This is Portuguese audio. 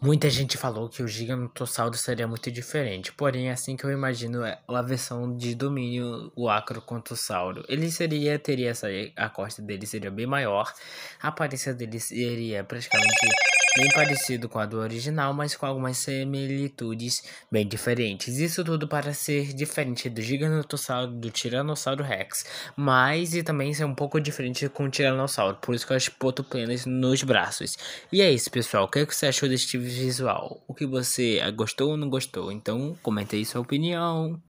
Muita gente falou que o gigantossauro seria muito diferente, porém assim que eu imagino é, a versão de domínio o acrocontossauro. Ele seria, teria essa, a costa dele seria bem maior, a aparência dele seria praticamente bem parecido com a do original, mas com algumas similitudes bem diferentes. Isso tudo para ser diferente do Gigantossauro do Tiranossauro Rex, mas e também ser um pouco diferente com o Tiranossauro, por isso que eu espoto plenas nos braços. E é isso, pessoal. O que, é que você achou deste visual? O que você gostou ou não gostou? Então, comente aí sua opinião.